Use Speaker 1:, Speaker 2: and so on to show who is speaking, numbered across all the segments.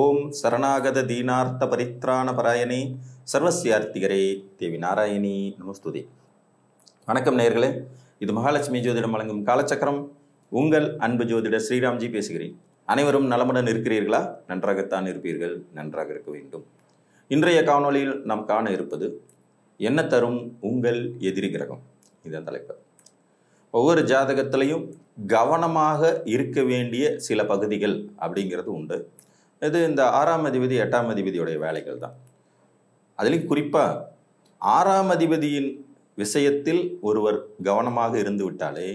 Speaker 1: ஓம் சரணாகத தீனார்த்த பரித்ராண பராயணே சர்வசியார்த்திகரே தேவி நாராயணி நமஸ்துதி வணக்கம் நேர்களே இது மகாலட்சுமி ஜோதிடம் வழங்கும் காலச்சக்கரம் உங்கள் அன்பு ஜோதிடர் ஸ்ரீராம்ஜி பேசுகிறேன் அனைவரும் நலமுடன் இருக்கிறீர்களா நன்றாகத்தான் இருப்பீர்கள் நன்றாக இருக்க வேண்டும் இன்றைய காணொளியில் நாம் காண இருப்பது என்ன தரும் உங்கள் எதிரி கிரகம் இதன் தலைப்பு ஒவ்வொரு ஜாதகத்திலையும் கவனமாக இருக்க வேண்டிய சில பகுதிகள் அப்படிங்கிறது உண்டு இது இந்த ஆறாம் அதிபதி எட்டாம் அதிபதியுடைய வேலைகள் தான் அதுலேயும் குறிப்பாக ஆறாம் அதிபதியின் விஷயத்தில் ஒருவர் கவனமாக இருந்து விட்டாலே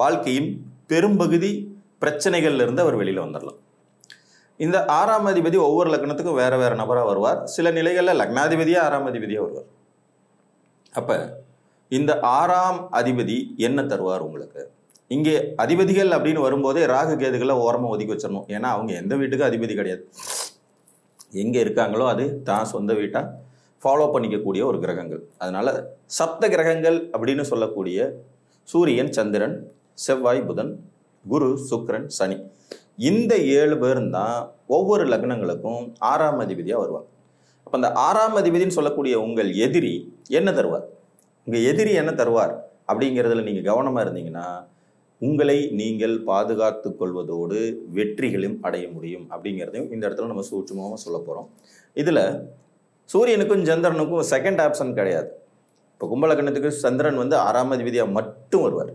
Speaker 1: வாழ்க்கையின் பெரும்பகுதி பிரச்சனைகள்லேருந்து அவர் வெளியில் வந்துடலாம் இந்த ஆறாம் அதிபதி ஒவ்வொரு லக்னத்துக்கும் வேறு வேறு நபராக வருவார் சில நிலைகளில் லக்னாதிபதியாக ஆறாம் அதிபதியாக வருவார் அப்போ இந்த ஆறாம் அதிபதி என்ன தருவார் உங்களுக்கு இங்கே அதிபதிகள் அப்படின்னு வரும்போதே ராகு கேதுகளை ஓரமாக ஒதுக்கி வச்சிடணும் ஏன்னா அவங்க எந்த வீட்டுக்கும் அதிபதி கிடையாது எங்கே இருக்காங்களோ அது தான் சொந்த வீட்டாக ஃபாலோ பண்ணிக்கக்கூடிய ஒரு கிரகங்கள் அதனால் சப்த கிரகங்கள் அப்படின்னு சொல்லக்கூடிய சூரியன் சந்திரன் செவ்வாய் புதன் குரு சுக்கரன் சனி இந்த ஏழு பேரும் தான் ஒவ்வொரு லக்னங்களுக்கும் ஆறாம் அதிபதியாக வருவாங்க அப்போ அந்த ஆறாம் அதிபதினு சொல்லக்கூடிய உங்கள் எதிரி என்ன தருவார் உங்கள் எதிரி என்ன தருவார் அப்படிங்கிறதுல நீங்கள் கவனமாக இருந்தீங்கன்னா உங்களை நீங்கள் பாதுகாத்து கொள்வதோடு வெற்றிகளையும் அடைய முடியும் அப்படிங்கிறதையும் இந்த இடத்துல நம்ம சூட்சமாக சொல்ல போகிறோம் இதில் சூரியனுக்கும் சந்திரனுக்கும் செகண்ட் ஆப்ஷன் கிடையாது இப்போ கும்பலக்கணத்துக்கு சந்திரன் வந்து ஆறாம் அதிபதியாக மட்டும் வருவார்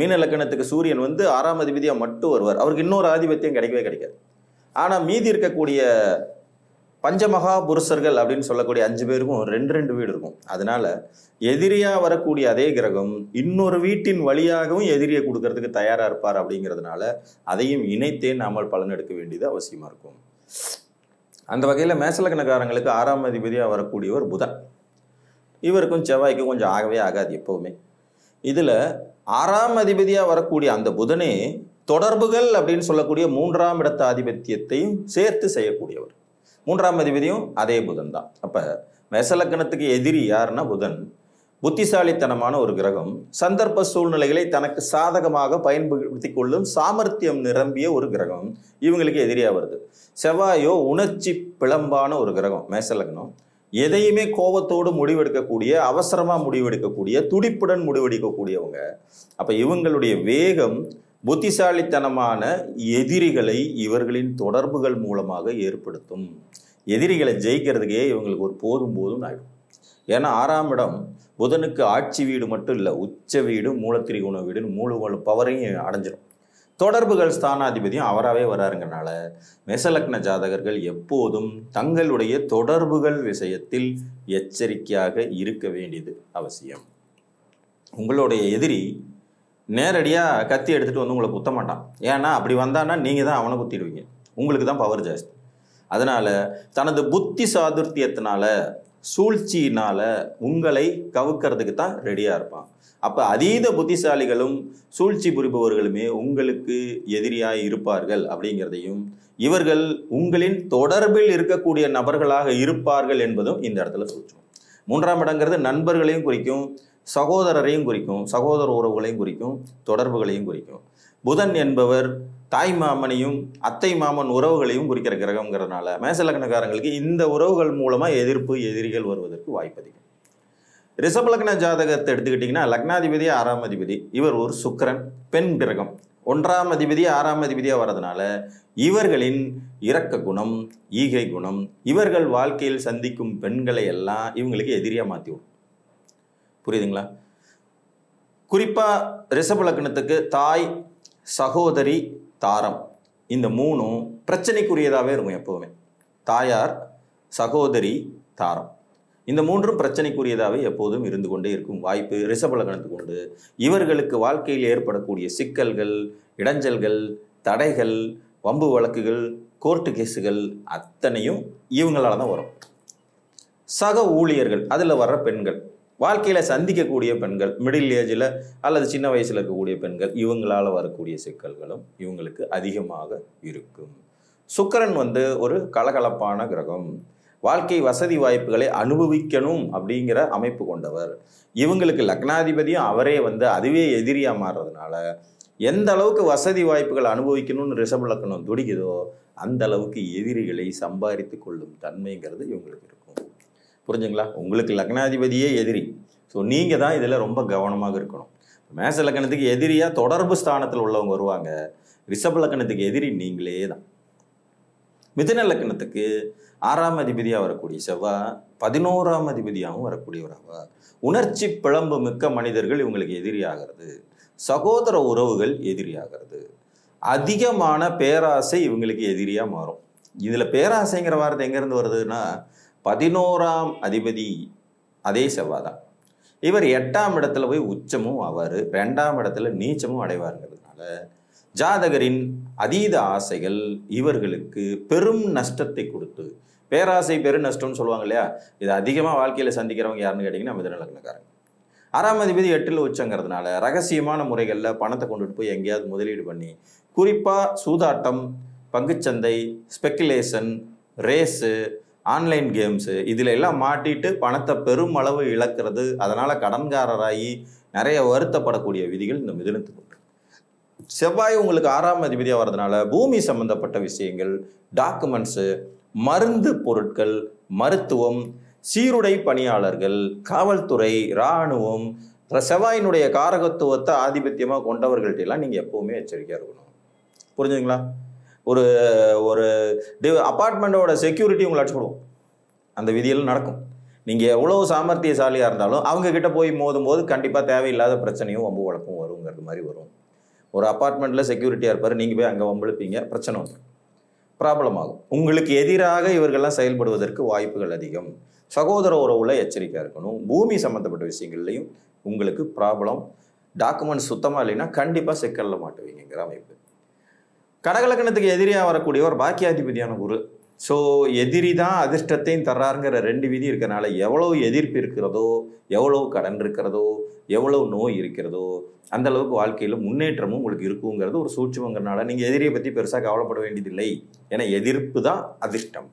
Speaker 1: மீன லக்கணத்துக்கு சூரியன் வந்து ஆறாம் அதிபதியாக மட்டும் வருவார் அவருக்கு இன்னொரு ஆதிபத்தியம் கிடைக்கவே கிடைக்காது ஆனால் மீதி இருக்கக்கூடிய பஞ்சமகா புருஷர்கள் அப்படின்னு சொல்லக்கூடிய அஞ்சு பேருக்கும் ரெண்டு ரெண்டு வீடு இருக்கும் அதனால எதிரியாக வரக்கூடிய அதே கிரகம் இன்னொரு வீட்டின் வழியாகவும் எதிரியை கொடுக்கறதுக்கு தயாராக இருப்பார் அப்படிங்கிறதுனால அதையும் இணைத்தே நாம எடுக்க வேண்டியது அவசியமாக இருக்கும் அந்த வகையில் மேசலக்கணக்காரங்களுக்கு ஆறாம் அதிபதியாக வரக்கூடியவர் புதன் இவருக்கும் செவ்வாய்க்கும் கொஞ்சம் ஆகவே ஆகாது எப்போவுமே இதில் ஆறாம் அதிபதியாக வரக்கூடிய அந்த புதனே தொடர்புகள் அப்படின்னு சொல்லக்கூடிய மூன்றாம் இடத்த ஆதிபத்தியத்தையும் சேர்த்து செய்யக்கூடியவர் மூன்றாம் அதிபதியும் அதே புதன் தான் அப்போ மெசலக்கணத்துக்கு எதிரி யாருன்னா புதன் புத்திசாலித்தனமான ஒரு கிரகம் சந்தர்ப்ப சூழ்நிலைகளை தனக்கு சாதகமாக பயன்படுத்தி கொள்ளும் சாமர்த்தியம் நிரம்பிய ஒரு கிரகம் இவங்களுக்கு எதிரியாக வருது செவ்வாயோ உணர்ச்சி பிளம்பான ஒரு கிரகம் மேசலக்னம் எதையுமே கோபத்தோடு முடிவெடுக்கக்கூடிய அவசரமாக முடிவெடுக்கக்கூடிய துடிப்புடன் முடிவெடுக்கக்கூடியவங்க அப்போ இவங்களுடைய வேகம் புத்திசாலித்தனமான எதிரிகளை இவர்களின் தொடர்புகள் மூலமாக ஏற்படுத்தும் எதிரிகளை ஜெயிக்கிறதுக்கே இவங்களுக்கு ஒரு போதும் போதும் ஆகிடும் ஏன்னா ஆறாம் இடம் புதனுக்கு ஆட்சி வீடு மட்டும் இல்லை உச்ச வீடு மூலத்திரிகுண வீடு மூலகோள் பவரையும் அடைஞ்சிடும் தொடர்புகள் ஸ்தானாதிபதியும் அவராகவே வராருங்கனால மெசலக்ன ஜாதகர்கள் எப்போதும் தங்களுடைய தொடர்புகள் விஷயத்தில் எச்சரிக்கையாக இருக்க வேண்டியது அவசியம் உங்களுடைய எதிரி நேரடியாக கத்தி எடுத்துகிட்டு வந்து உங்களை குத்த மாட்டான் ஏன்னா அப்படி வந்தான்னா நீங்கள் தான் அவனை குத்திடுவீங்க உங்களுக்கு தான் பவர் ஜாஸ்தி அதனால் தனது புத்தி சாதுர்த்தியத்தினால சூழ்ச்சியினால் உங்களை கவுக்கிறதுக்கு தான் ரெடியாக இருப்பான் அப்போ அதீத புத்திசாலிகளும் சூழ்ச்சி புரிபவர்களுமே உங்களுக்கு எதிரியாக இருப்பார்கள் அப்படிங்கிறதையும் இவர்கள் உங்களின் தொடர்பில் இருக்கக்கூடிய நபர்களாக இருப்பார்கள் என்பதும் இந்த இடத்துல சொல்லுவோம் மூன்றாம் இடங்கிறது நண்பர்களையும் குறிக்கும் சகோதரரையும் குறிக்கும் சகோதர உறவுகளையும் குறிக்கும் தொடர்புகளையும் குறிக்கும் புதன் என்பவர் தாய் மாமனையும் அத்தை மாமன் உறவுகளையும் குறிக்கிற கிரகங்கிறதுனால மேசலக்கணக்காரங்களுக்கு இந்த உறவுகள் மூலமாக எதிர்ப்பு எதிரிகள் வருவதற்கு வாய்ப்பு அதிகம் ரிஷபலக்ன ஜாதகத்தை எடுத்துக்கிட்டிங்கன்னா லக்னாதிபதி ஆறாம் அதிபதி இவர் ஒரு சுக்கரன் பெண் கிரகம் ஒன்றாம் அதிபதி ஆறாம் அதிபதியாக வர்றதுனால இவர்களின் இரக்க குணம் ஈகை குணம் இவர்கள் வாழ்க்கையில் சந்திக்கும் பெண்களை எல்லாம் இவங்களுக்கு எதிரியாக மாற்றி விடும் புரியுதுங்களா குறிப்பாக ரிஷபலக்கணத்துக்கு தாய் சகோதரி தாரம் இந்த மூணும் பிரச்சனைக்குரியதாகவே இருக்கும் எப்போவுமே தாயார் சகோதரி தாரம் இந்த மூன்றும் பிரச்சனைக்குரியதாகவே எப்போதும் இருந்து கொண்டே இருக்கும் வாய்ப்பு ரிஷபலகணத்துக்கு உண்டு இவர்களுக்கு வாழ்க்கையில் ஏற்படக்கூடிய சிக்கல்கள் இடைஞ்சல்கள் தடைகள் வம்பு வழக்குகள் கோர்ட்டு கேஸுகள் அத்தனையும் இவங்களால் தான் வரும் சக ஊழியர்கள் அதில் வர்ற பெண்கள் வாழ்க்கையில் சந்திக்கக்கூடிய பெண்கள் மிடில் ஏஜில் அல்லது சின்ன வயசில் இருக்கக்கூடிய பெண்கள் இவங்களால் வரக்கூடிய சிக்கல்களும் இவங்களுக்கு அதிகமாக இருக்கும் சுக்கரன் வந்து ஒரு கலகலப்பான கிரகம் வாழ்க்கை வசதி வாய்ப்புகளை அனுபவிக்கணும் அப்படிங்கிற அமைப்பு கொண்டவர் இவங்களுக்கு லக்னாதிபதியும் அவரே வந்து அதுவே எதிரியா மாறுறதுனால எந்த அளவுக்கு வசதி வாய்ப்புகளை அனுபவிக்கணும்னு ரிஷப லக்னம் துடிக்குதோ அந்த அளவுக்கு எதிரிகளை சம்பாதித்து கொள்ளும் தன்மைங்கிறது இவங்களுக்கு இருக்கும் புரிஞ்சுங்களா உங்களுக்கு லக்னாதிபதியே எதிரி ஸோ நீங்க தான் இதில் ரொம்ப கவனமாக இருக்கணும் மேச லக்கணத்துக்கு எதிரியா தொடர்பு ஸ்தானத்தில் உள்ளவங்க வருவாங்க ரிஷப லக்கணத்துக்கு எதிரி நீங்களே தான் மிதன லக்கணத்துக்கு ஆறாம் அதிபதியாக வரக்கூடிய செவ்வாய் பதினோராம் அதிபதியாகவும் வரக்கூடியவராவா உணர்ச்சி பிளம்பு மிக்க மனிதர்கள் இவங்களுக்கு எதிரியாகிறது சகோதர உறவுகள் எதிரியாகிறது அதிகமான பேராசை இவங்களுக்கு எதிரியாக மாறும் இதில் பேராசைங்கிற வார்த்தை எங்கேருந்து வருதுன்னா பதினோராம் அதிபதி அதே செவ்வாய் தான் இவர் எட்டாம் இடத்துல போய் உச்சமும் ஆவார் ரெண்டாம் இடத்துல நீச்சமும் அடைவாருங்கிறதுனால ஜாதகரின் அதீத ஆசைகள் இவர்களுக்கு பெரும் நஷ்டத்தை கொடுத்து பேராசை பெரு நஷ்டம்னு சொல்லுவாங்க இல்லையா இது அதிகமாக வாழ்க்கையில் சந்திக்கிறவங்க யாருன்னு கேட்டிங்கன்னா மிதன லக்னக்காரங்க ஆறாம் அதிபதி எட்டில் உச்சங்கிறதுனால ரகசியமான முறைகளில் பணத்தை கொண்டுட்டு போய் எங்கேயாவது முதலீடு பண்ணி குறிப்பாக சூதாட்டம் பங்குச்சந்தை ஸ்பெக்குலேஷன் ரேஸு ஆன்லைன் கேம்ஸு இதில் எல்லாம் மாட்டிட்டு பணத்தை பெருமளவு இழக்கிறது அதனால் கடன்காரராகி நிறைய வருத்தப்படக்கூடிய விதிகள் இந்த மிதனத்துக்கு செவ்வாய் உங்களுக்கு ஆறாம் அதிபதியாக வர்றதுனால பூமி சம்மந்தப்பட்ட விஷயங்கள் டாக்குமெண்ட்ஸு மருந்து பொருட்கள் மருத்துவம் சீருடை பணியாளர்கள் காவல்துறை இராணுவம் செவ்வாயினுடைய காரகத்துவத்தை ஆதிபத்தியமாக எல்லாம் நீங்கள் எப்போவுமே எச்சரிக்கையாக இருக்கணும் புரிஞ்சுங்களா ஒரு ஒரு டி அப்பார்ட்மெண்ட்டோட செக்யூரிட்டி உங்களை அடிச்சுடுவோம் அந்த விதியெல்லாம் நடக்கும் நீங்கள் எவ்வளோ சாமர்த்தியசாலியாக இருந்தாலும் அவங்கக்கிட்ட போய் மோதும் போது கண்டிப்பாக தேவையில்லாத பிரச்சனையும் வம்பு வழப்பும் வருங்கிறது மாதிரி வரும் ஒரு அப்பார்ட்மெண்ட்டில் செக்யூரிட்டியாக இருப்பார் நீங்கள் போய் அங்கே வம்பழுப்பீங்க பிரச்சனை வந்துடும் ப்ராப்ளம் ஆகும் உங்களுக்கு எதிராக இவர்கள்லாம் செயல்படுவதற்கு வாய்ப்புகள் அதிகம் சகோதர உறவுல எச்சரிக்கையாக இருக்கணும் பூமி சம்மந்தப்பட்ட விஷயங்கள்லையும் உங்களுக்கு ப்ராப்ளம் டாக்குமெண்ட் சுத்தமாக இல்லைன்னா கண்டிப்பாக சிக்கலில் மாட்டுவீங்கிற அமைப்பு கடகலக்கணத்துக்கு எதிரியாக வரக்கூடியவர் பாக்கியாதிபதியான குரு ஸோ எதிரி தான் அதிர்ஷ்டத்தையும் தர்றாருங்கிற ரெண்டு விதி இருக்கிறனால எவ்வளோ எதிர்ப்பு இருக்கிறதோ எவ்வளோ கடன் இருக்கிறதோ எவ்வளோ நோய் இருக்கிறதோ அந்த அளவுக்கு வாழ்க்கையில் முன்னேற்றமும் உங்களுக்கு இருக்குங்கிறது ஒரு சூட்சமங்கிறனால நீங்கள் எதிரியை பற்றி பெருசாக கவலைப்பட வேண்டியதில்லை ஏன்னா எதிர்ப்பு தான் அதிர்ஷ்டம்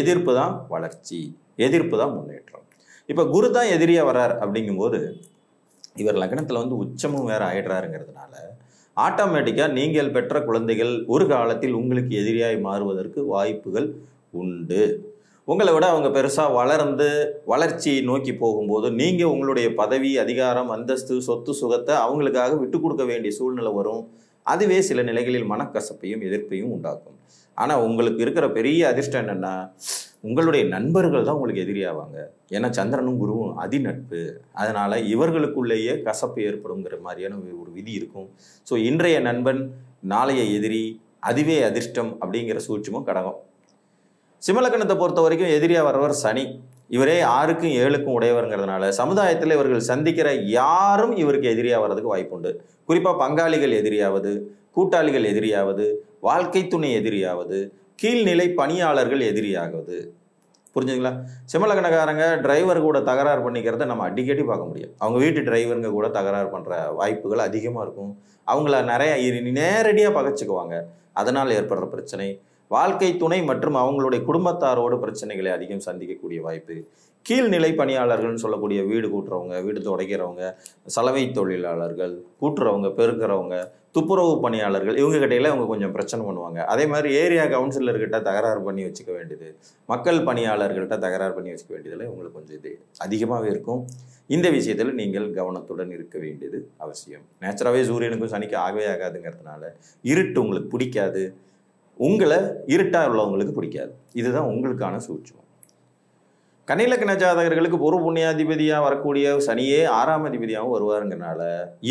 Speaker 1: எதிர்ப்பு தான் வளர்ச்சி எதிர்ப்பு தான் முன்னேற்றம் இப்போ குரு தான் எதிரியாக வரார் அப்படிங்கும்போது இவர் லக்னத்தில் வந்து உச்சமும் வேறு ஆயிடுறாருங்கிறதுனால ஆட்டோமேட்டிக்காக நீங்கள் பெற்ற குழந்தைகள் ஒரு காலத்தில் உங்களுக்கு எதிரியாய் மாறுவதற்கு வாய்ப்புகள் உண்டு உங்களை விட அவங்க பெருசாக வளர்ந்து வளர்ச்சியை நோக்கி போகும்போது நீங்கள் உங்களுடைய பதவி அதிகாரம் அந்தஸ்து சொத்து சுகத்தை அவங்களுக்காக விட்டு கொடுக்க வேண்டிய சூழ்நிலை வரும் அதுவே சில நிலைகளில் மனக்கசப்பையும் எதிர்ப்பையும் உண்டாக்கும் ஆனால் உங்களுக்கு இருக்கிற பெரிய அதிர்ஷ்டம் என்னென்னா உங்களுடைய நண்பர்கள் தான் உங்களுக்கு எதிரியாவாங்க ஏன்னா சந்திரனும் குருவும் அதி நட்பு அதனால் இவர்களுக்குள்ளேயே கசப்பு ஏற்படுங்கிற மாதிரியான ஒரு விதி இருக்கும் ஸோ இன்றைய நண்பன் நாளைய எதிரி அதுவே அதிர்ஷ்டம் அப்படிங்கிற சூட்சமும் கடகம் சிம்மலக்கணத்தை பொறுத்த வரைக்கும் எதிரியாக வரவர் சனி இவரே ஆறுக்கும் ஏழுக்கும் உடையவருங்கிறதுனால சமுதாயத்தில் இவர்கள் சந்திக்கிற யாரும் இவருக்கு எதிரியாக வர்றதுக்கு வாய்ப்புண்டு குறிப்பாக பங்காளிகள் எதிரியாவது கூட்டாளிகள் எதிரியாவது வாழ்க்கை துணை எதிரியாவது கீழ்நிலை பணியாளர்கள் எதிரியாகுது புரிஞ்சுங்களா சிம்மலக்கணக்காரங்க டிரைவர் கூட தகராறு பண்ணிக்கிறத நம்ம அடிக்கடி பார்க்க முடியும் அவங்க வீட்டு டிரைவருங்க கூட தகராறு பண்ணுற வாய்ப்புகள் அதிகமாக இருக்கும் அவங்கள நிறைய நேரடியாக பகைச்சிக்குவாங்க அதனால் ஏற்படுற பிரச்சனை வாழ்க்கை துணை மற்றும் அவங்களுடைய குடும்பத்தாரோட பிரச்சனைகளை அதிகம் சந்திக்கக்கூடிய வாய்ப்பு கீழ்நிலை பணியாளர்கள்னு சொல்லக்கூடிய வீடு கூட்டுறவங்க வீடு துடைக்கிறவங்க சலவை தொழிலாளர்கள் கூட்டுறவங்க பெருக்கிறவங்க துப்புரவு பணியாளர்கள் இவங்க கிட்டையில அவங்க கொஞ்சம் பிரச்சனை பண்ணுவாங்க அதே மாதிரி ஏரியா கவுன்சிலர்கிட்ட தகராறு பண்ணி வச்சுக்க வேண்டியது மக்கள் பணியாளர்கள்ட்ட தகராறு பண்ணி வச்சுக்க வேண்டியதில் உங்களுக்கு கொஞ்சம் இது அதிகமாகவே இருக்கும் இந்த விஷயத்தில் நீங்கள் கவனத்துடன் இருக்க வேண்டியது அவசியம் நேச்சுராகவே சூரியனுக்கும் சனிக்கு ஆகவே ஆகாதுங்கிறதுனால இருட்டு உங்களுக்கு பிடிக்காது உங்களை இருட்டாக உள்ளவங்களுக்கு பிடிக்காது இதுதான் உங்களுக்கான சூட்சம் கன்னிலக்கண ஜாதகர்களுக்கு ஒரு புண்ணியாதிபதியாக வரக்கூடிய சனியே ஆறாம் அதிபதியாகவும் வருவாருங்கிறனால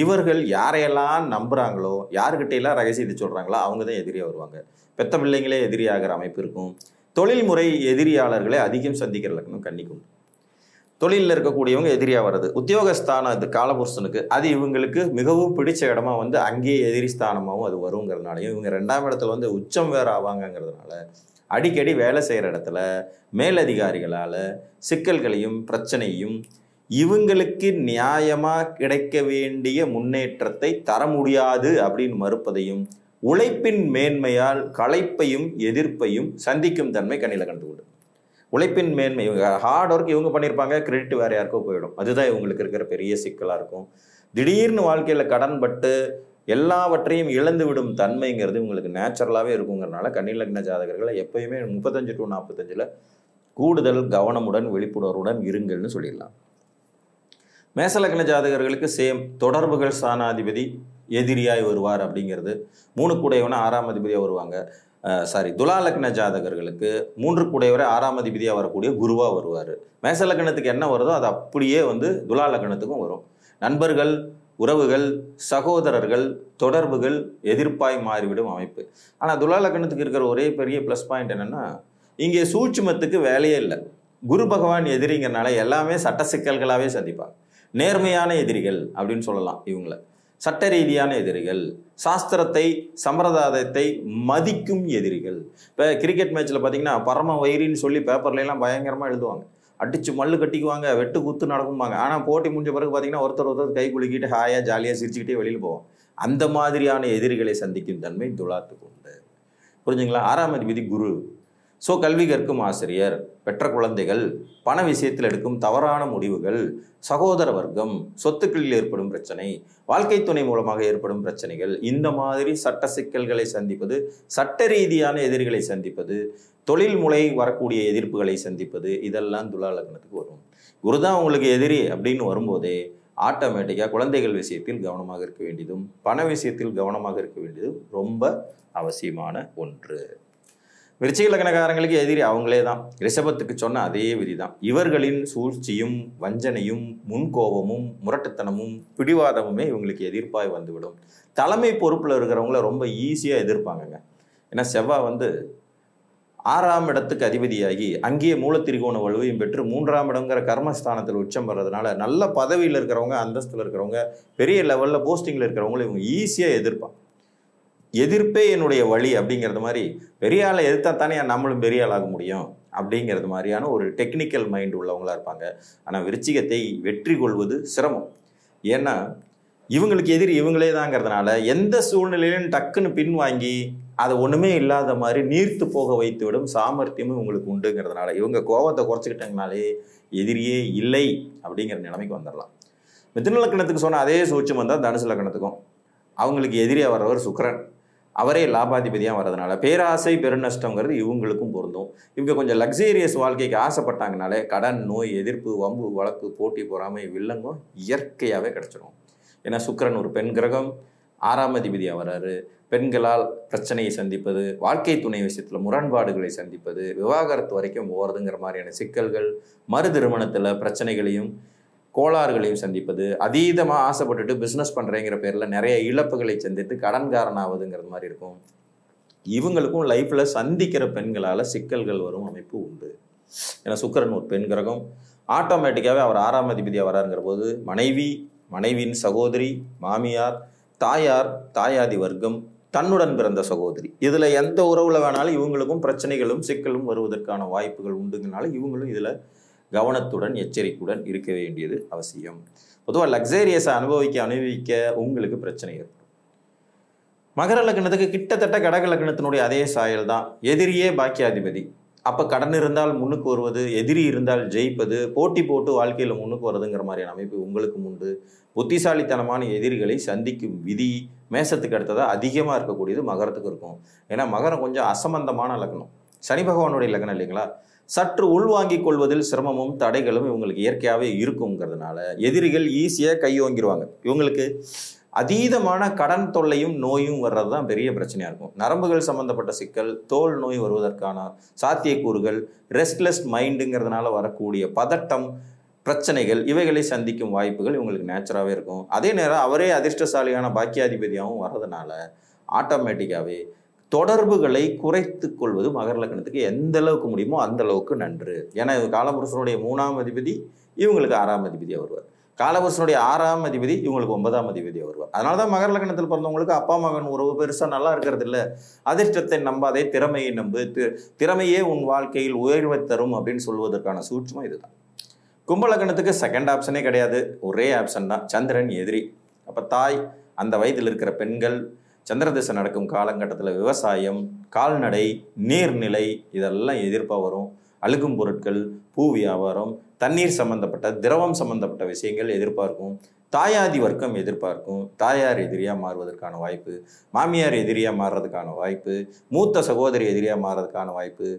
Speaker 1: இவர்கள் யாரையெல்லாம் நம்புகிறாங்களோ யாருக்கிட்டையெல்லாம் ரகசியத்தை சொல்கிறாங்களோ அவங்க தான் எதிரியாக வருவாங்க பெத்த பிள்ளைங்களே எதிரியாகிற அமைப்பு இருக்கும் தொழில்முறை எதிரியாளர்களை அதிகம் சந்திக்கிற லக்னம் கண்ணிக்கும் தொழிலில் இருக்கக்கூடியவங்க எதிரியாக வர்றது உத்தியோகஸ்தானம் அது காலபுருஷனுக்கு அது இவங்களுக்கு மிகவும் பிடிச்ச இடமா வந்து அங்கேயே எதிரி ஸ்தானமாகவும் அது வருங்கிறதுனாலையும் இவங்க ரெண்டாம் இடத்துல வந்து உச்சம் வேறு ஆவாங்கங்கிறதுனால அடிக்கடி வேலை செய்கிற இடத்துல மேலதிகாரிகளால் சிக்கல்களையும் பிரச்சனையும் இவங்களுக்கு நியாயமாக கிடைக்க வேண்டிய முன்னேற்றத்தை தர முடியாது அப்படின்னு மறுப்பதையும் உழைப்பின் மேன்மையால் களைப்பையும் எதிர்ப்பையும் சந்திக்கும் தன்மை கண்ணில் கண்டுகொண்டு உழைப்பின் மேன்மை இவங்க ஹார்ட் ஒர்க் இவங்க பண்ணியிருப்பாங்க கிரெடிட் வேறு யாருக்கோ போயிடும் அதுதான் இவங்களுக்கு இருக்கிற பெரிய சிக்கலாக இருக்கும் திடீர்னு வாழ்க்கையில் கடன்பட்டு எல்லாவற்றையும் இழந்துவிடும் தன்மைங்கிறது உங்களுக்கு நேச்சுரலாகவே இருக்குங்கிறனால கன்னிலக்ன ஜாதகர்களை எப்பயுமே முப்பத்தஞ்சு டு நாற்பத்தஞ்சில் கூடுதல் கவனமுடன் விழிப்புணர்வுடன் இருங்கள்னு சொல்லிடலாம் மேசலக்ன ஜாதகர்களுக்கு சேம் தொடர்புகள் ஸ்தானாதிபதி எதிரியாய் வருவார் அப்படிங்கிறது மூணு கூடையவனா ஆறாம் அதிபதியாக வருவாங்க சாரி துலாலக்ன ஜாதகர்களுக்கு மூன்று கூடையவரை ஆறாம் அதிபதியாக வரக்கூடிய குருவாக வருவார் மேசலக்கணத்துக்கு என்ன வருதோ அது அப்படியே வந்து துலா வரும் நண்பர்கள் உறவுகள் சகோதரர்கள் தொடர்புகள் எதிர்ப்பாய் மாறிவிடும் அமைப்பு ஆனால் துலாலக்கணத்துக்கு இருக்கிற ஒரே பெரிய ப்ளஸ் பாயிண்ட் என்னென்னா இங்கே சூட்சுமத்துக்கு வேலையே இல்லை குரு பகவான் எதிரிங்கிறனால எல்லாமே சட்ட சிக்கல்களாகவே சந்திப்பாங்க நேர்மையான எதிரிகள் அப்படின்னு சொல்லலாம் இவங்கள சட்ட ரீதியான எதிரிகள் சாஸ்திரத்தை சம்பிரதாயத்தை மதிக்கும் எதிரிகள் இப்போ கிரிக்கெட் மேட்ச்சில் பார்த்தீங்கன்னா பரம வைரின்னு சொல்லி பேப்பர்லாம் பயங்கரமாக எழுதுவாங்க அடிச்சு மல்லு கட்டிக்குவாங்க வெட்டு குத்து நடக்கும்பாங்க ஆனால் போட்டி முடிஞ்ச பிறகு பார்த்தீங்கன்னா ஒருத்தர் ஒருத்தர் கை குலுக்கிட்டு ஹாயாக ஜாலியாக சிரிச்சுக்கிட்டே வெளியில் போவோம் அந்த மாதிரியான எதிரிகளை சந்திக்கும் தன்மை துலாத்துக்கு உண்டு புரிஞ்சுங்களா ஆறாம் அதிபதி குரு ஸோ கல்வி கற்கும் ஆசிரியர் பெற்ற குழந்தைகள் பண விஷயத்தில் எடுக்கும் தவறான முடிவுகள் சகோதர வர்க்கம் சொத்துக்களில் ஏற்படும் பிரச்சனை வாழ்க்கை துணை மூலமாக ஏற்படும் பிரச்சனைகள் இந்த மாதிரி சட்ட சிக்கல்களை சந்திப்பது சட்ட ரீதியான எதிரிகளை சந்திப்பது தொழில் முலை வரக்கூடிய எதிர்ப்புகளை சந்திப்பது இதெல்லாம் துலா லக்னத்துக்கு வரும் குருதான் உங்களுக்கு எதிரி அப்படின்னு வரும்போதே ஆட்டோமேட்டிக்காக குழந்தைகள் விஷயத்தில் கவனமாக இருக்க வேண்டியதும் பண விஷயத்தில் கவனமாக இருக்க வேண்டியதும் ரொம்ப அவசியமான ஒன்று விருச்சிக லக்னக்காரங்களுக்கு எதிரி அவங்களே தான் ரிஷபத்துக்கு சொன்ன அதே விதி தான் இவர்களின் சூழ்ச்சியும் வஞ்சனையும் முன்கோபமும் முரட்டுத்தனமும் பிடிவாதமுமே இவங்களுக்கு எதிர்ப்பாய் வந்துவிடும் தலைமை பொறுப்பில் இருக்கிறவங்கள ரொம்ப ஈஸியாக எதிர்ப்பாங்கங்க ஏன்னா செவ்வாய் வந்து ஆறாம் இடத்துக்கு அதிபதியாகி அங்கேயே மூலத்திரிகோண வலுவையும் பெற்று மூன்றாம் இடங்கிற கர்மஸ்தானத்தில் உச்சம் பெறதுனால நல்ல பதவியில் இருக்கிறவங்க அந்தஸ்தில் இருக்கிறவங்க பெரிய லெவலில் போஸ்டிங்கில் இருக்கிறவங்கள இவங்க ஈஸியாக எதிர்ப்பாங்க எதிர்ப்பே என்னுடைய வழி அப்படிங்கிறது மாதிரி பெரிய ஆளை எதிர்த்தா தானே நம்மளும் பெரிய ஆளாக முடியும் அப்படிங்கிறது மாதிரியான ஒரு டெக்னிக்கல் மைண்ட் உள்ளவங்களாக இருப்பாங்க ஆனால் விருச்சிகத்தை வெற்றி கொள்வது சிரமம் ஏன்னா இவங்களுக்கு எதிரி இவங்களே தாங்கிறதுனால எந்த சூழ்நிலையிலும் டக்குன்னு பின்வாங்கி அதை ஒன்றுமே இல்லாத மாதிரி நீர்த்து போக வைத்துவிடும் சாமர்த்தியமும் உங்களுக்கு உண்டுங்கிறதுனால இவங்க கோபத்தை குறைச்சிக்கிட்டங்கனாலே எதிரியே இல்லை அப்படிங்கிற நிலைமைக்கு வந்துடலாம் மிதுன லக்கணத்துக்கு சொன்ன அதே சூட்சம் வந்தால் தனுசு லக்கணத்துக்கும் அவங்களுக்கு எதிரியாக வர்றவர் சுக்கரன் அவரே லாபாதிபதியாக வர்றதுனால பேராசை பெருநஷ்டங்கிறது இவங்களுக்கும் பொருந்தும் இவங்க கொஞ்சம் லக்ஸேரியஸ் வாழ்க்கைக்கு ஆசைப்பட்டாங்கனாலே கடன் நோய் எதிர்ப்பு வம்பு வழக்கு போட்டி பொறாமை வில்லங்கம் இயற்கையாகவே கிடச்சிரும் ஏன்னா சுக்கரன் ஒரு பெண் கிரகம் ஆறாம் அதிபதியாக வராரு பெண்களால் பிரச்சனையை சந்திப்பது வாழ்க்கை துணை விஷயத்தில் முரண்பாடுகளை சந்திப்பது விவாகரத்து வரைக்கும் போகிறதுங்கிற மாதிரியான சிக்கல்கள் மறு திருமணத்தில் பிரச்சனைகளையும் கோளாறுகளையும் சந்திப்பது அதீதமாக ஆசைப்பட்டுட்டு பிஸ்னஸ் பண்ணுறேங்கிற பேரில் நிறைய இழப்புகளை சந்தித்து கடன்காரனாவதுங்கிறது மாதிரி இருக்கும் இவங்களுக்கும் லைஃப்பில் சந்திக்கிற பெண்களால் சிக்கல்கள் வரும் அமைப்பு உண்டு ஏன்னா சுக்கரன் ஒரு பெண் கிரகம் ஆட்டோமேட்டிக்காகவே அவர் ஆறாம் அதிபதியாக வராருங்கிற போது மனைவி மனைவியின் சகோதரி மாமியார் தாயார் தாயாதி வர்க்கம் தன்னுடன் பிறந்த சகோதரி இதில் எந்த உறவில் வேணாலும் இவங்களுக்கும் பிரச்சனைகளும் சிக்கலும் வருவதற்கான வாய்ப்புகள் உண்டுங்கனால இவங்களும் இதில் கவனத்துடன் எச்சரிக்கையுடன் இருக்க வேண்டியது அவசியம் பொதுவாக லக்ஸேரியஸை அனுபவிக்க அனுபவிக்க உங்களுக்கு பிரச்சனை ஏற்படும் மகர லக்னத்துக்கு கிட்டத்தட்ட கடக லக்னத்தினுடைய அதே சாயல் தான் எதிரியே பாக்கியாதிபதி அப்போ கடன் இருந்தால் முன்னுக்கு வருவது எதிரி இருந்தால் ஜெயிப்பது போட்டி போட்டு வாழ்க்கையில் முன்னுக்கு வருதுங்கிற மாதிரியான அமைப்பு உங்களுக்கும் உண்டு புத்திசாலித்தனமான எதிரிகளை சந்திக்கும் விதி மேசத்துக்கு அடுத்ததாக அதிகமாக இருக்கக்கூடியது மகரத்துக்கு இருக்கும் ஏன்னா மகரம் கொஞ்சம் அசம்பந்தமான லக்னம் சனி பகவானுடைய லக்னம் இல்லைங்களா சற்று உள்வாங்கிக் கொள்வதில் சிரமமும் தடைகளும் இவங்களுக்கு இயற்கையாகவே இருக்குங்கிறதுனால எதிரிகள் ஈஸியாக கையோங்கிடுவாங்க இவங்களுக்கு அதீதமான கடன் தொல்லையும் நோயும் வர்றது தான் பெரிய பிரச்சனையாக இருக்கும் நரம்புகள் சம்மந்தப்பட்ட சிக்கல் தோல் நோய் வருவதற்கான சாத்தியக்கூறுகள் ரெஸ்ட்லெஸ் மைண்டுங்கிறதுனால வரக்கூடிய பதட்டம் பிரச்சனைகள் இவைகளை சந்திக்கும் வாய்ப்புகள் இவங்களுக்கு நேச்சராகவே இருக்கும் அதே நேரம் அவரே அதிர்ஷ்டசாலியான பாக்கியாதிபதியாகவும் வர்றதுனால ஆட்டோமேட்டிக்காகவே தொடர்புகளை குறைத்து கொள்வது மகர லக்னத்துக்கு எந்த அளவுக்கு முடியுமோ அந்த அளவுக்கு நன்று ஏன்னா இது காலபுருஷனுடைய மூணாம் அதிபதி இவங்களுக்கு ஆறாம் அதிபதியாக வருவார் காலபுருஷனுடைய ஆறாம் அதிபதி இவங்களுக்கு ஒன்பதாம் அதிபதியாக வருவார் அதனால தான் மகர லக்னத்தில் பிறந்தவங்களுக்கு அப்பா மகன் உறவு பெருசாக நல்லா இருக்கிறது இல்லை அதிர்ஷ்டத்தை நம்பாதே திறமையை நம்பு திறமையே உன் வாழ்க்கையில் உயர்வை தரும் அப்படின்னு சொல்வதற்கான சூட்சமாக இதுதான் கும்பலக்கணத்துக்கு செகண்ட் ஆப்ஷனே கிடையாது ஒரே ஆப்ஷன் தான் சந்திரன் எதிரி அப்போ தாய் அந்த வயதில் இருக்கிற பெண்கள் சந்திரதிசை நடக்கும் காலகட்டத்தில் விவசாயம் கால்நடை நீர்நிலை இதெல்லாம் எதிர்ப்பாக வரும் அழுகும் பொருட்கள் பூ வியாபாரம் தண்ணீர் சம்மந்தப்பட்ட திரவம் சம்மந்தப்பட்ட விஷயங்கள் எதிர்பார்க்கும் தாயாதி வர்க்கம் எதிர்பார்க்கும் தாயார் எதிரியாக மாறுவதற்கான வாய்ப்பு மாமியார் எதிரியாக மாறுறதுக்கான வாய்ப்பு மூத்த சகோதரி எதிரியாக மாறுறதுக்கான வாய்ப்பு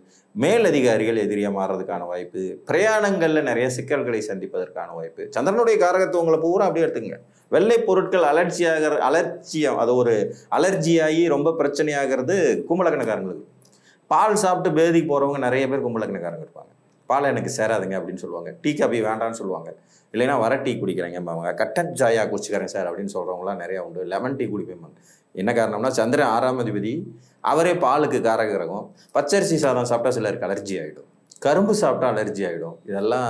Speaker 1: மேலதிகாரிகள் எதிரியாக மாறுறதுக்கான வாய்ப்பு பிரயாணங்களில் நிறைய சிக்கல்களை சந்திப்பதற்கான வாய்ப்பு சந்திரனுடைய காரகத்துவங்களை பூரா அப்படியே எடுத்துங்க வெள்ளை பொருட்கள் அலர்ச்சியாக அலர்ச்சியம் அது ஒரு அலர்ஜியாகி ரொம்ப பிரச்சனையாகிறது கும்பலக்கணக்காரங்களுக்கு பால் சாப்பிட்டு பேதிக்கு போகிறவங்க நிறைய பேர் கும்பலக்கணக்காரங்க இருப்பாங்க பாலை எனக்கு சேராதுங்க அப்படின்னு சொல்லுவாங்க டீ காபி வேண்டான்னு சொல்லுவாங்க இல்லைன்னா வர டீ குடிக்கிறாங்க கட்டன் ஜாயா குடிச்சுக்கிறேங்க சார் அப்படின்னு சொல்கிறவங்களாம் நிறையா உண்டு லெமன் டீ குடிப்பேன் என்ன காரணம்னா சந்திரன் ஆறாம் அதிபதி அவரே பாலுக்கு காரகிரகம் பச்சரிசி சாதம் சாப்பிட்டா சிலருக்கு அலர்ஜி ஆகிடும் கரும்பு சாப்பிட்டா அலர்ஜி ஆகிடும் இதெல்லாம்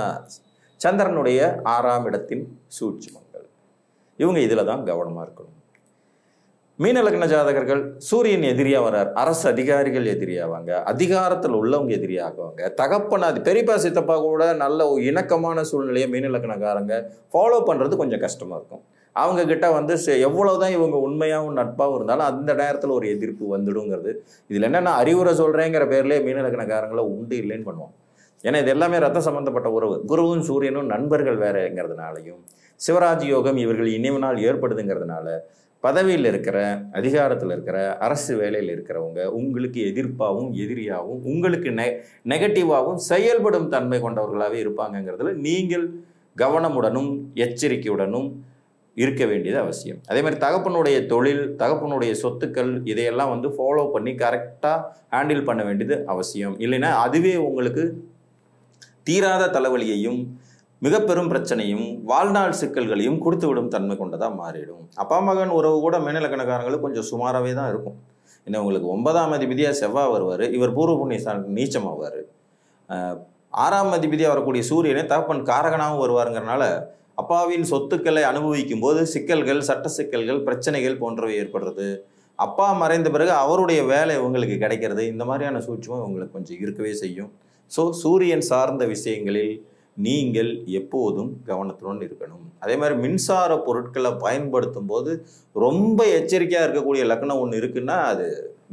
Speaker 1: சந்திரனுடைய ஆறாம் இடத்தின் சூழ்ச்சி சூட்சுமங்கள் இவங்க இதில் தான் கவனமாக இருக்கணும் மீனலக்ன ஜாதகர்கள் சூரியன் எதிரியாக வர்றார் அரசு அதிகாரிகள் எதிரியாவாங்க அதிகாரத்தில் உள்ளவங்க எதிரியாகுவாங்க அது பெரியப்பா சித்தப்பா கூட நல்ல இணக்கமான சூழ்நிலையை மீனலக்னக்காரங்க ஃபாலோ பண்ணுறது கொஞ்சம் கஷ்டமாக இருக்கும் அவங்கக்கிட்ட வந்து எவ்வளவுதான் இவங்க உண்மையாகவும் நட்பாகவும் இருந்தாலும் அந்த நேரத்தில் ஒரு எதிர்ப்பு வந்துடுங்கிறது இதில் என்னென்னா அறிவுரை சொல்கிறேங்கிற பேர்லேயே மீனலக்கணக்காரங்களை உண்டு இல்லைன்னு பண்ணுவோம் ஏன்னா இது எல்லாமே ரத்த சம்மந்தப்பட்ட உறவு குருவும் சூரியனும் நண்பர்கள் வேறங்கிறதுனாலையும் சிவராஜ் யோகம் இவர்கள் இணைவு நாள் ஏற்படுதுங்கிறதுனால பதவியில் இருக்கிற அதிகாரத்தில் இருக்கிற அரசு வேலையில் இருக்கிறவங்க உங்களுக்கு எதிர்ப்பாகவும் எதிரியாகவும் உங்களுக்கு நெ நெகட்டிவாகவும் செயல்படும் தன்மை கொண்டவர்களாகவே இருப்பாங்கங்கிறதுல நீங்கள் கவனமுடனும் எச்சரிக்கையுடனும் இருக்க வேண்டியது அவசியம் அதே மாதிரி தகப்பனுடைய தொழில் தகப்பனுடைய சொத்துக்கள் இதையெல்லாம் வந்து ஃபாலோ பண்ணி கரெக்டாக ஹேண்டில் பண்ண வேண்டியது அவசியம் இல்லைன்னா அதுவே உங்களுக்கு தீராத தலைவலியையும் மிக பெரும் பிரச்சனையும் வாழ்நாள் சிக்கல்களையும் கொடுத்துவிடும் தன்மை கொண்டதாக மாறிடும் அப்பா மகன் உறவு கூட மேனிலக்கணக்காரங்களுக்கு கொஞ்சம் சுமாராகவே தான் இருக்கும் இன்னும் உங்களுக்கு ஒன்பதாம் அதிபதியாக செவ்வாய் வருவார் இவர் பூர்வ புண்ணிய நீச்சமாவார் ஆறாம் அதிபதியாக வரக்கூடிய சூரியனை தகப்பன் காரகனாகவும் வருவாருங்கிறனால அப்பாவின் சொத்துக்களை அனுபவிக்கும் போது சிக்கல்கள் சட்ட சிக்கல்கள் பிரச்சனைகள் போன்றவை ஏற்படுறது அப்பா மறைந்த பிறகு அவருடைய வேலை உங்களுக்கு கிடைக்கிறது இந்த மாதிரியான சூழ்ச்சியும் உங்களுக்கு கொஞ்சம் இருக்கவே செய்யும் ஸோ சூரியன் சார்ந்த விஷயங்களில் நீங்கள் எப்போதும் கவனத்துடன் இருக்கணும் அதே மாதிரி மின்சார பொருட்களை பயன்படுத்தும் போது ரொம்ப எச்சரிக்கையாக இருக்கக்கூடிய லக்னம் ஒன்று இருக்குன்னா அது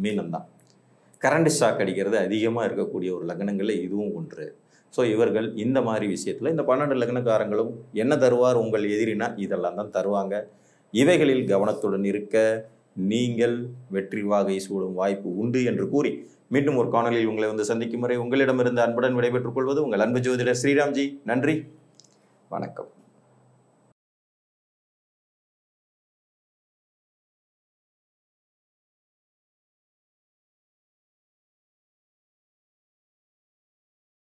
Speaker 1: மீனம்தான் கரண்ட் ஷாக் அடிக்கிறது அதிகமாக இருக்கக்கூடிய ஒரு லக்னங்களில் இதுவும் ஒன்று ஸோ இவர்கள் இந்த மாதிரி விஷயத்தில் இந்த பன்னெண்டு லக்னக்காரங்களும் என்ன தருவார் உங்கள் எதிரினா இதெல்லாம் தான் தருவாங்க இவைகளில் கவனத்துடன் இருக்க நீங்கள் வெற்றி வாகை சூடும் வாய்ப்பு உண்டு என்று கூறி மீண்டும் ஒரு காணொலியில் உங்களை வந்து சந்திக்கும் முறை உங்களிடமிருந்து அன்புடன் விடைபெற்றுக் கொள்வது உங்கள் அன்பு ஜோதிடர் ஸ்ரீராம்ஜி நன்றி வணக்கம்